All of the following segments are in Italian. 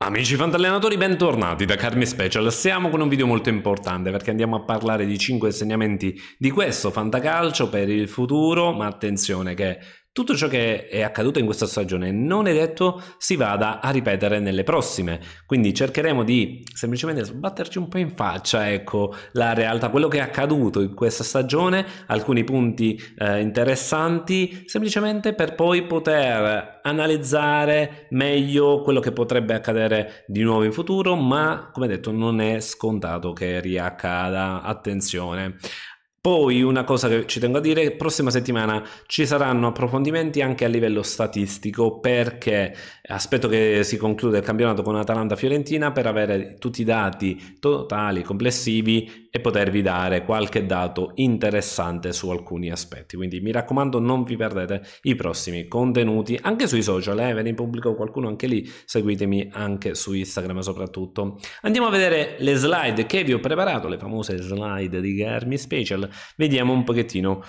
Amici fantallenatori, bentornati da Carmi Special. Siamo con un video molto importante perché andiamo a parlare di 5 insegnamenti di questo fantacalcio per il futuro, ma attenzione che tutto ciò che è accaduto in questa stagione non è detto si vada a ripetere nelle prossime. Quindi cercheremo di semplicemente sbatterci un po' in faccia, ecco, la realtà, quello che è accaduto in questa stagione, alcuni punti eh, interessanti, semplicemente per poi poter analizzare meglio quello che potrebbe accadere di nuovo in futuro, ma come detto non è scontato che riaccada, attenzione. Poi una cosa che ci tengo a dire, prossima settimana ci saranno approfondimenti anche a livello statistico perché aspetto che si concluda il campionato con Atalanta-Fiorentina per avere tutti i dati totali, complessivi e potervi dare qualche dato interessante su alcuni aspetti. Quindi mi raccomando non vi perdete i prossimi contenuti anche sui social, eh? ve ne pubblico qualcuno anche lì, seguitemi anche su Instagram soprattutto. Andiamo a vedere le slide che vi ho preparato, le famose slide di Garmi Special Vediamo un pochettino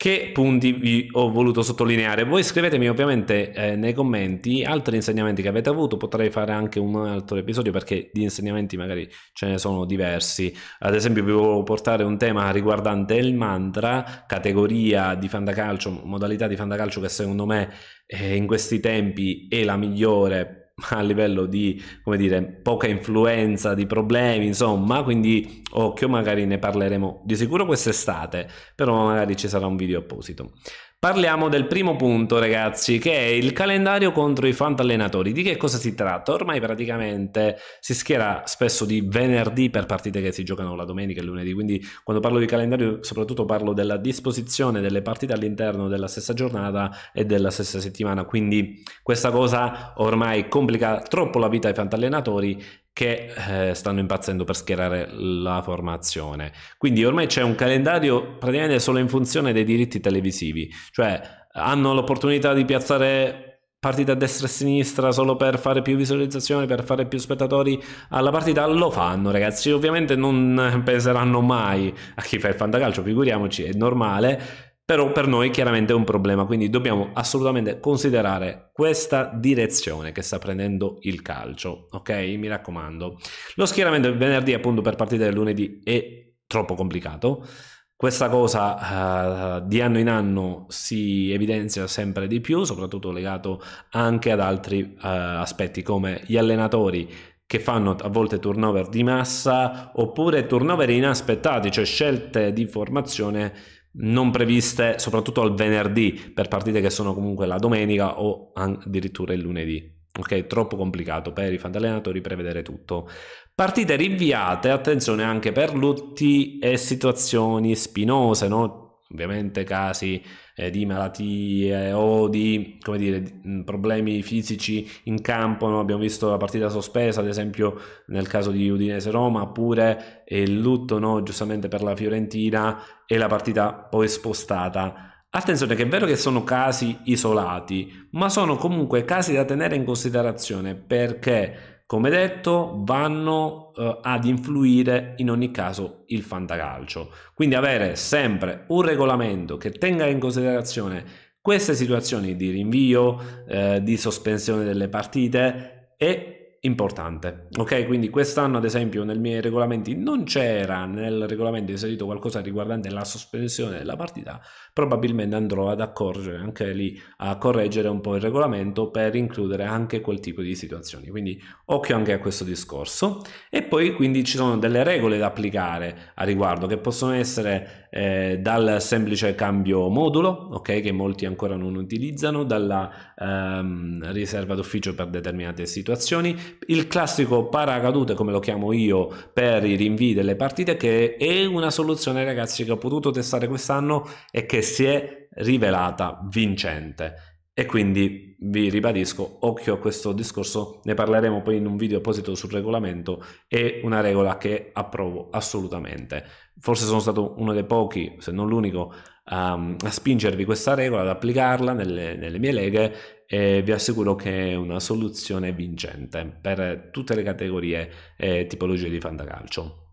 che punti vi ho voluto sottolineare. Voi scrivetemi ovviamente eh, nei commenti altri insegnamenti che avete avuto, potrei fare anche un altro episodio perché di insegnamenti magari ce ne sono diversi. Ad esempio vi volevo portare un tema riguardante il mantra, categoria di fantacalcio, modalità di fantacalcio che secondo me eh, in questi tempi è la migliore a livello di, come dire, poca influenza, di problemi, insomma, quindi occhio, magari ne parleremo di sicuro quest'estate, però magari ci sarà un video apposito. Parliamo del primo punto, ragazzi, che è il calendario contro i fantallenatori. Di che cosa si tratta? Ormai praticamente si schiera spesso di venerdì per partite che si giocano la domenica e lunedì, quindi quando parlo di calendario soprattutto parlo della disposizione delle partite all'interno della stessa giornata e della stessa settimana, quindi questa cosa ormai complica troppo la vita ai fantallenatori che eh, stanno impazzendo per schierare la formazione. Quindi ormai c'è un calendario praticamente solo in funzione dei diritti televisivi, cioè hanno l'opportunità di piazzare partita a destra e a sinistra solo per fare più visualizzazioni, per fare più spettatori alla partita, lo fanno ragazzi, ovviamente non penseranno mai a chi fa il fantacalcio, figuriamoci, è normale però per noi chiaramente è un problema, quindi dobbiamo assolutamente considerare questa direzione che sta prendendo il calcio, ok? Mi raccomando. Lo schieramento venerdì appunto per partire del lunedì è troppo complicato, questa cosa uh, di anno in anno si evidenzia sempre di più, soprattutto legato anche ad altri uh, aspetti come gli allenatori che fanno a volte turnover di massa oppure turnover inaspettati, cioè scelte di formazione non previste soprattutto al venerdì per partite che sono comunque la domenica o addirittura il lunedì. Ok, troppo complicato per i fantallenatori prevedere tutto. Partite rinviate, attenzione anche per lutti e situazioni spinose, no? ovviamente casi eh, di malattie o di dire, problemi fisici in campo, no? abbiamo visto la partita sospesa ad esempio nel caso di Udinese-Roma, oppure il lutto no? giustamente per la Fiorentina e la partita poi spostata. Attenzione che è vero che sono casi isolati, ma sono comunque casi da tenere in considerazione perché come detto, vanno eh, ad influire in ogni caso il fantacalcio. Quindi avere sempre un regolamento che tenga in considerazione queste situazioni di rinvio, eh, di sospensione delle partite è importante. Ok, quindi quest'anno ad esempio nel miei regolamenti non c'era nel regolamento inserito qualcosa riguardante la sospensione della partita, probabilmente andrò ad accorgere anche lì a correggere un po' il regolamento per includere anche quel tipo di situazioni quindi occhio anche a questo discorso e poi quindi ci sono delle regole da applicare a riguardo che possono essere eh, dal semplice cambio modulo ok che molti ancora non utilizzano dalla ehm, riserva d'ufficio per determinate situazioni il classico paracadute come lo chiamo io per i rinvii delle partite che è una soluzione ragazzi che ho potuto testare quest'anno e che si è rivelata vincente. E quindi vi ribadisco, occhio a questo discorso, ne parleremo poi in un video apposito sul regolamento, è una regola che approvo assolutamente. Forse sono stato uno dei pochi, se non l'unico, um, a spingervi questa regola, ad applicarla nelle, nelle mie leghe e vi assicuro che è una soluzione vincente per tutte le categorie e tipologie di fantacalcio.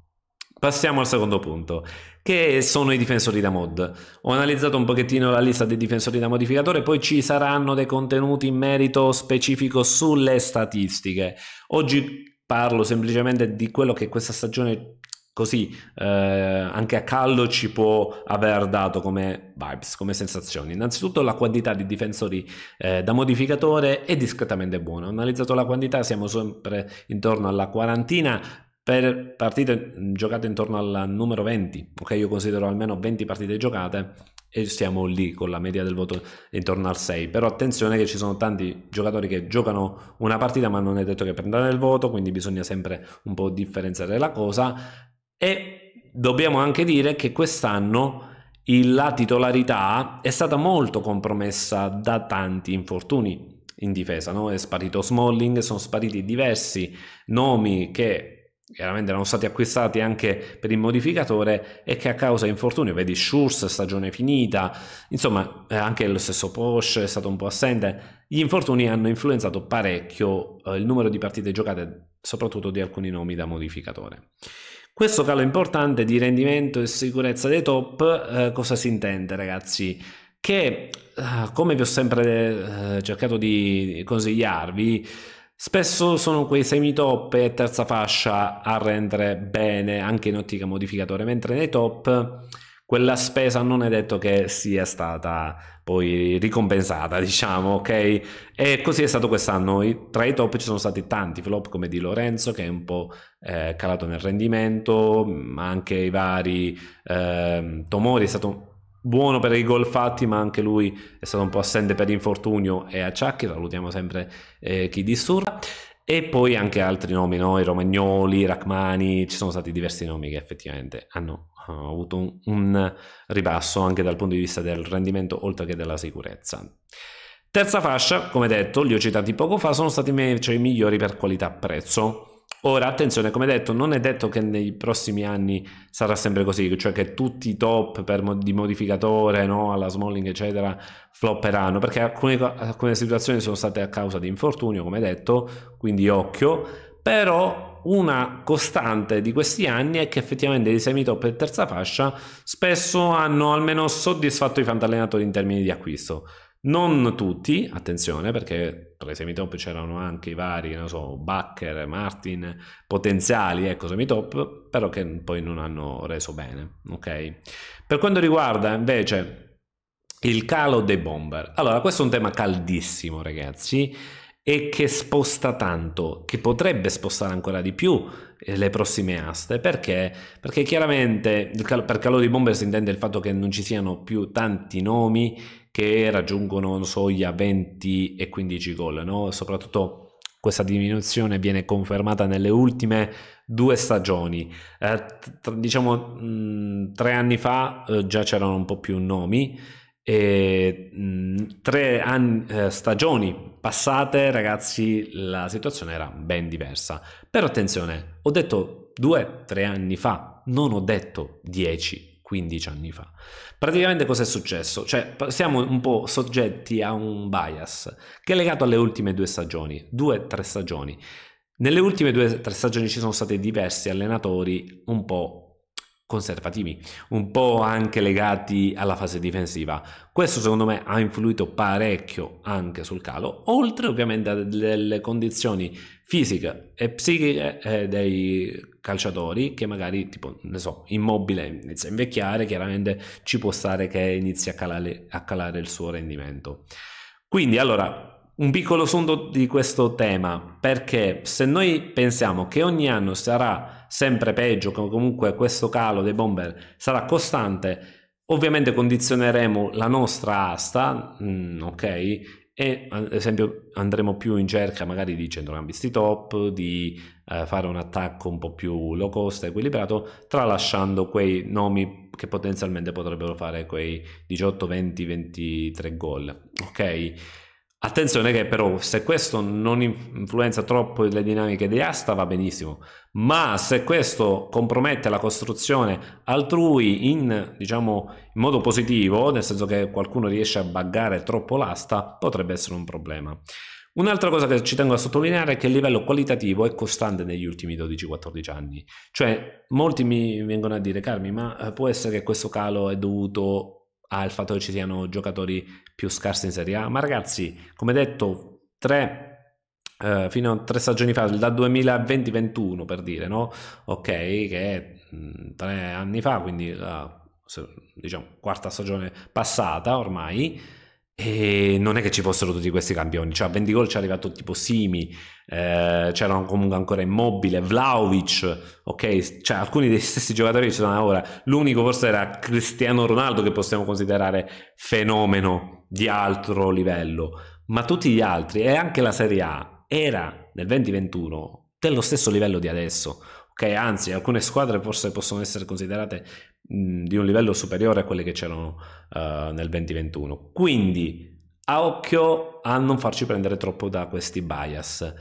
Passiamo al secondo punto, che sono i difensori da mod. Ho analizzato un pochettino la lista dei difensori da modificatore, poi ci saranno dei contenuti in merito specifico sulle statistiche. Oggi parlo semplicemente di quello che questa stagione così eh, anche a caldo ci può aver dato come vibes, come sensazioni. Innanzitutto la quantità di difensori eh, da modificatore è discretamente buona. Ho analizzato la quantità, siamo sempre intorno alla quarantina, per partite mm, giocate intorno al numero 20, ok? Io considero almeno 20 partite giocate e siamo lì con la media del voto intorno al 6, però attenzione che ci sono tanti giocatori che giocano una partita ma non è detto che prendano il voto, quindi bisogna sempre un po' differenziare la cosa e dobbiamo anche dire che quest'anno la titolarità è stata molto compromessa da tanti infortuni in difesa, no? è sparito Smalling, sono spariti diversi nomi che chiaramente erano stati acquistati anche per il modificatore e che a causa di infortunio, vedi Schurz stagione finita, insomma eh, anche lo stesso Porsche è stato un po' assente, gli infortuni hanno influenzato parecchio eh, il numero di partite giocate, soprattutto di alcuni nomi da modificatore. Questo calo importante di rendimento e sicurezza dei top, eh, cosa si intende ragazzi? Che, eh, come vi ho sempre eh, cercato di consigliarvi, Spesso sono quei semi-top e terza fascia a rendere bene anche in ottica modificatore, mentre nei top quella spesa non è detto che sia stata poi ricompensata, diciamo, ok? E così è stato quest'anno. Tra i top ci sono stati tanti flop come di Lorenzo che è un po' eh, calato nel rendimento, ma anche i vari eh, Tomori è stato buono per i gol fatti, ma anche lui è stato un po' assente per infortunio e acciacchi, Ciacchi, salutiamo sempre eh, chi disturba. E poi anche altri nomi, no? i Romagnoli, i Rachmani, ci sono stati diversi nomi che effettivamente hanno, hanno eh, avuto un, un ribasso anche dal punto di vista del rendimento oltre che della sicurezza. Terza fascia, come detto, li ho citati poco fa, sono stati invece i migliori per qualità-prezzo. Ora, attenzione, come detto, non è detto che nei prossimi anni sarà sempre così, cioè che tutti i top mod di modificatore, no, alla Smalling, eccetera, flopperanno, perché alcune, alcune situazioni sono state a causa di infortunio, come detto, quindi occhio, però una costante di questi anni è che effettivamente i semi-top e terza fascia spesso hanno almeno soddisfatto i fantallenatori in termini di acquisto. Non tutti, attenzione, perché tra i semitop c'erano anche i vari, non so, Bacher, Martin, potenziali, ecco, semitop, però che poi non hanno reso bene, ok? Per quanto riguarda invece il calo dei bomber, allora questo è un tema caldissimo, ragazzi, e che sposta tanto, che potrebbe spostare ancora di più eh, le prossime aste, perché? Perché chiaramente cal per calore di bomber si intende il fatto che non ci siano più tanti nomi che raggiungono soglia 20 e 15 gol, no? soprattutto questa diminuzione viene confermata nelle ultime due stagioni. Eh, diciamo mh, mm, tre anni fa eh, già c'erano un po' più nomi e mh, mm, tre eh, stagioni passate, ragazzi, la situazione era ben diversa. Però attenzione, ho detto 2 tre anni fa, non ho detto 10 15 anni fa. Praticamente cosa è successo? Cioè, siamo un po' soggetti a un bias che è legato alle ultime due stagioni, due tre stagioni. Nelle ultime due tre stagioni ci sono stati diversi allenatori un po' conservativi, un po' anche legati alla fase difensiva. Questo secondo me ha influito parecchio anche sul calo, oltre ovviamente a delle condizioni fisiche e psichiche eh, dei calciatori che magari tipo, ne so, immobile inizia a invecchiare, chiaramente ci può stare che inizi a calare, a calare il suo rendimento. Quindi allora un piccolo sunto di questo tema, perché se noi pensiamo che ogni anno sarà sempre peggio, comunque questo calo dei bomber sarà costante, ovviamente condizioneremo la nostra asta, mm, ok? E ad esempio andremo più in cerca magari di centrocampisti top, di eh, fare un attacco un po' più low cost, equilibrato, tralasciando quei nomi che potenzialmente potrebbero fare quei 18, 20, 23 gol. Ok? Attenzione che però se questo non influenza troppo le dinamiche di asta va benissimo, ma se questo compromette la costruzione altrui in, diciamo, in modo positivo, nel senso che qualcuno riesce a baggare troppo l'asta, potrebbe essere un problema. Un'altra cosa che ci tengo a sottolineare è che il livello qualitativo è costante negli ultimi 12-14 anni, cioè molti mi vengono a dire Carmi ma eh, può essere che questo calo è dovuto al fatto che ci siano giocatori più scarsi in Serie A. Ma ragazzi, come detto, tre Uh, fino a tre stagioni fa, da 2020-21 per dire, no? Ok, che è mm, tre anni fa, quindi la eh, diciamo, quarta stagione passata ormai. E non è che ci fossero tutti questi campioni, cioè a 20 gol ci è arrivato tipo Simi, eh, c'erano comunque ancora Immobile, Vlaovic, ok? Cioè alcuni dei stessi giocatori ci sono ora. L'unico forse era Cristiano Ronaldo che possiamo considerare fenomeno di altro livello, ma tutti gli altri e anche la Serie A era nel 2021 dello stesso livello di adesso. Ok, anzi, alcune squadre forse possono essere considerate di un livello superiore a quelle che c'erano uh, nel 2021. Quindi a occhio a non farci prendere troppo da questi bias.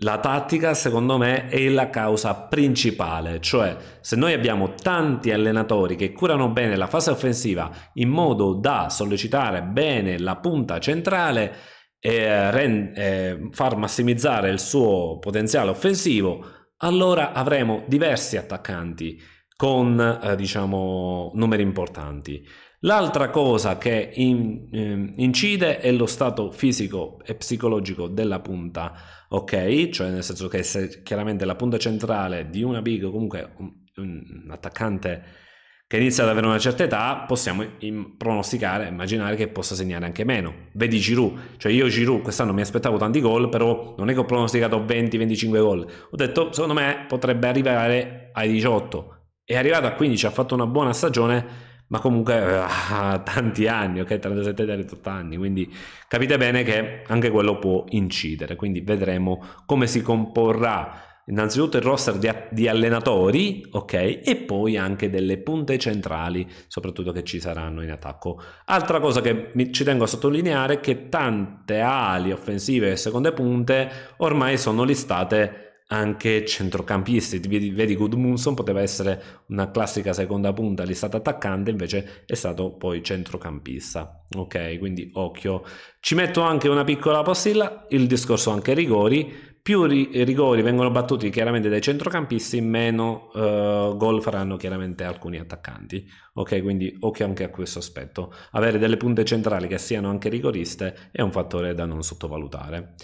La tattica, secondo me, è la causa principale, cioè se noi abbiamo tanti allenatori che curano bene la fase offensiva in modo da sollecitare bene la punta centrale e, e eh, eh, far massimizzare il suo potenziale offensivo, allora avremo diversi attaccanti con eh, diciamo, numeri importanti. L'altra cosa che in, eh, incide è lo stato fisico e psicologico della punta, ok? Cioè nel senso che se chiaramente la punta centrale di una big o comunque un, un attaccante che inizia ad avere una certa età, possiamo im- pronosticare, immaginare che possa segnare anche meno. Vedi Giroud, cioè io Giroud quest'anno mi aspettavo tanti gol, però non è che ho pronosticato 20-25 gol. Ho detto, secondo me potrebbe arrivare ai 18, è arrivato a 15, ha fatto una buona stagione, ma comunque eh, ha tanti anni, ok? 37 38 anni, quindi capite bene che anche quello può incidere, quindi vedremo come si comporrà innanzitutto il roster di, di, allenatori, ok? E poi anche delle punte centrali, soprattutto che ci saranno in attacco. Altra cosa che mi, ci tengo a sottolineare è che tante ali offensive e seconde punte ormai sono listate anche centrocampisti. Vedi, vedi Gudmundsson poteva essere una classica seconda punta listata attaccante, invece è stato poi centrocampista. Ok, quindi occhio. Ci metto anche una piccola postilla, il discorso anche rigori. Più ri rigori vengono battuti chiaramente dai centrocampisti, meno eh, gol faranno chiaramente alcuni attaccanti. Ok, quindi occhio anche a questo aspetto. Avere delle punte centrali che siano anche rigoriste è un fattore da non sottovalutare.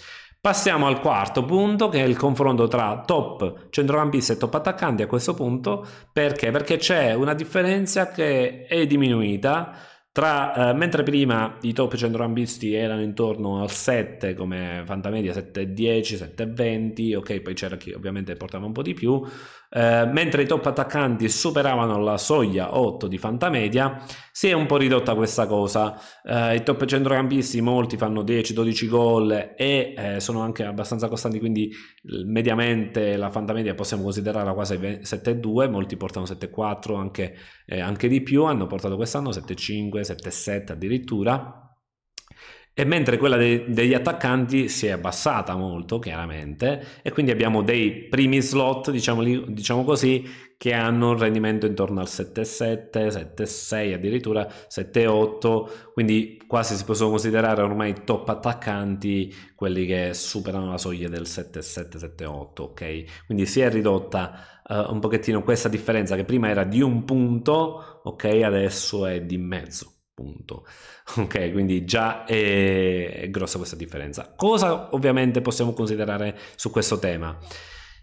Passiamo al quarto punto che è il confronto tra top centrocampista e top attaccanti a questo punto perché? Perché c'è una differenza che è diminuita tra, eh, mentre prima i top centrocampisti erano intorno al 7 come fantamedia 7,10, 7,20, ok poi c'era chi ovviamente portava un po' di più, eh, mentre i top attaccanti superavano la soglia 8 di Fantamedia, si è un po' ridotta questa cosa. Eh, I top centrocampisti, molti fanno 10-12 gol e eh, sono anche abbastanza costanti, quindi mediamente la Fantamedia possiamo considerarla quasi 7-2, molti portano 7-4, anche, eh, anche di più, hanno portato quest'anno 7-5, 7-7 addirittura e mentre quella de- degli attaccanti si è abbassata molto chiaramente e quindi abbiamo dei primi slot diciamo, diciamo così che hanno un rendimento intorno al 7,7 7,6 addirittura 7,8 quindi quasi si possono considerare ormai top attaccanti quelli che superano la soglia del 7,7 7,8 ok quindi si è ridotta uh, un pochettino questa differenza che prima era di un punto ok adesso è di mezzo Punto. Ok, quindi già è grossa questa differenza. Cosa ovviamente possiamo considerare su questo tema?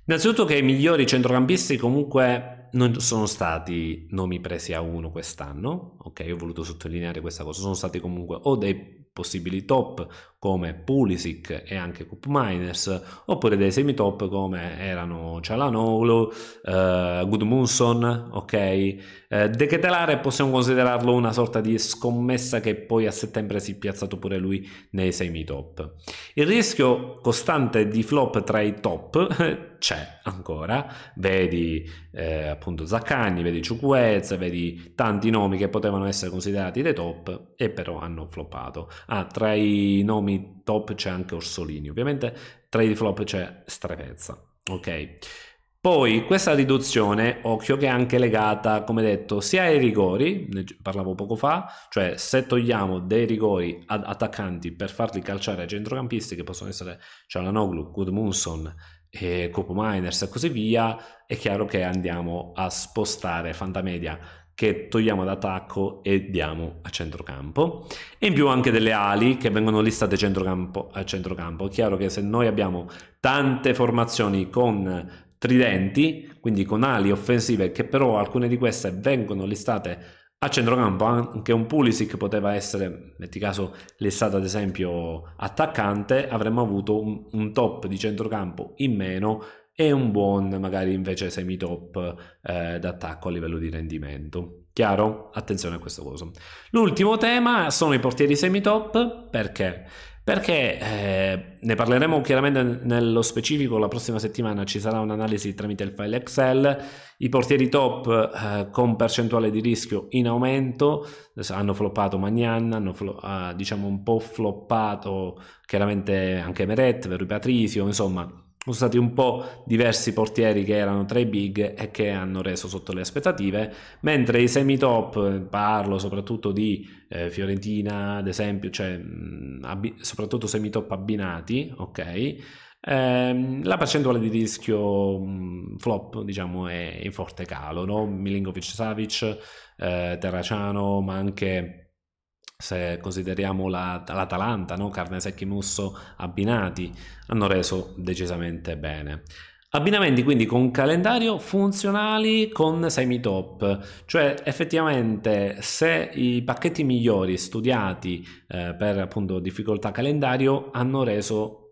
Innanzitutto che i migliori centrocampisti comunque non sono stati nomi presi a uno quest'anno, ok? Ho voluto sottolineare questa cosa, sono stati comunque o dei possibili top come Pulisic e anche Cup Miners, oppure dei semi-top come erano Cialanoglu, eh, Goodmunson, ok? Eh, De Ketelare possiamo considerarlo una sorta di scommessa che poi a settembre si è piazzato pure lui nei semi-top. Il rischio costante di flop tra i top c'è ancora, vedi eh, appunto Zaccagni, vedi Ciucuez, vedi tanti nomi che potevano essere considerati dei top e però hanno floppato. Ah, tra i nomi top c'è anche Orsolini, ovviamente tra i flop c'è Strepezza, ok? Poi questa riduzione, occhio che è anche legata, come detto, sia ai rigori, ne parlavo poco fa, cioè se togliamo dei rigori ad attaccanti per farli calciare ai centrocampisti, che possono essere Cialanoglu, Goodmunson, e Copo Miners e così via, è chiaro che andiamo a spostare Fantamedia che togliamo da attacco e diamo a centrocampo e in più anche delle ali che vengono listate centrocampo a eh, centrocampo. È chiaro che se noi abbiamo tante formazioni con tridenti, quindi con ali offensive che però alcune di queste vengono listate Ah, a centrocampo anche un Pulisic poteva essere, metti caso l'estate ad esempio attaccante, avremmo avuto un, un, top di centrocampo in meno e un buon magari invece semi-top eh, d'attacco a livello di rendimento. Chiaro? Attenzione a questo coso. L'ultimo tema sono i portieri semi-top perché? perché eh, ne parleremo chiaramente nello specifico la prossima settimana ci sarà un'analisi tramite il file Excel i portieri top eh, con percentuale di rischio in aumento hanno floppato Magnan hanno flo- eh, diciamo un po' floppato chiaramente anche Meret, Veru Patrizio insomma sono stati un po' diversi portieri che erano tra i big e che hanno reso sotto le aspettative, mentre i semi top, parlo soprattutto di eh, Fiorentina ad esempio, cioè, mh, soprattutto semi top abbinati, ok? Ehm, la percentuale di rischio mh, flop diciamo è in forte calo, no? Milinkovic-Savic, eh, Terraciano, ma anche se consideriamo la, l'Atalanta, no? carne secchi musso abbinati, hanno reso decisamente bene. Abbinamenti quindi con calendario funzionali con semi-top, cioè effettivamente se i pacchetti migliori studiati eh, per appunto difficoltà calendario hanno reso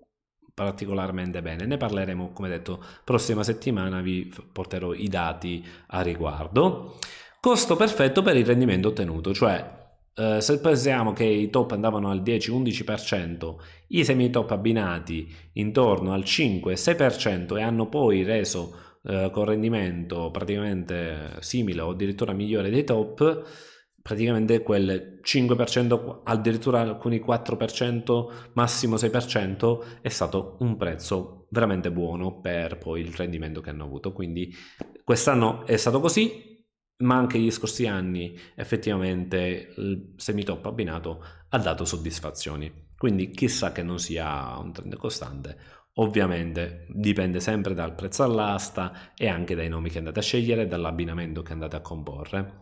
particolarmente bene. Ne parleremo, come detto, prossima settimana vi porterò i dati a riguardo. Costo perfetto per il rendimento ottenuto, cioè eh, se pensiamo che i top andavano al 10-11%, i semi-top abbinati intorno al 5-6% e hanno poi reso eh, con rendimento praticamente simile o addirittura migliore dei top, praticamente quel 5%, addirittura alcuni 4%, massimo 6%, è stato un prezzo veramente buono per poi il rendimento che hanno avuto. Quindi quest'anno è stato così, ma anche gli scorsi anni effettivamente il semitop abbinato ha dato soddisfazioni. Quindi chissà che non sia un trend costante, ovviamente dipende sempre dal prezzo all'asta e anche dai nomi che andate a scegliere e dall'abbinamento che andate a comporre.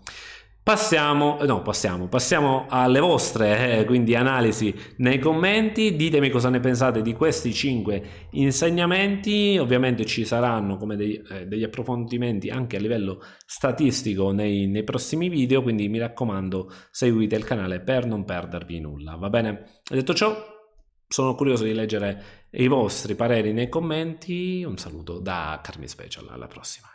Passiamo, eh, no, passiamo, passiamo alle vostre eh, quindi analisi nei commenti, ditemi cosa ne pensate di questi 5 insegnamenti, ovviamente ci saranno come dei, eh, degli approfondimenti anche a livello statistico nei, nei prossimi video, quindi mi raccomando seguite il canale per non perdervi nulla, va bene? Detto ciò, sono curioso di leggere i vostri pareri nei commenti, un saluto da Carmi Special, alla prossima.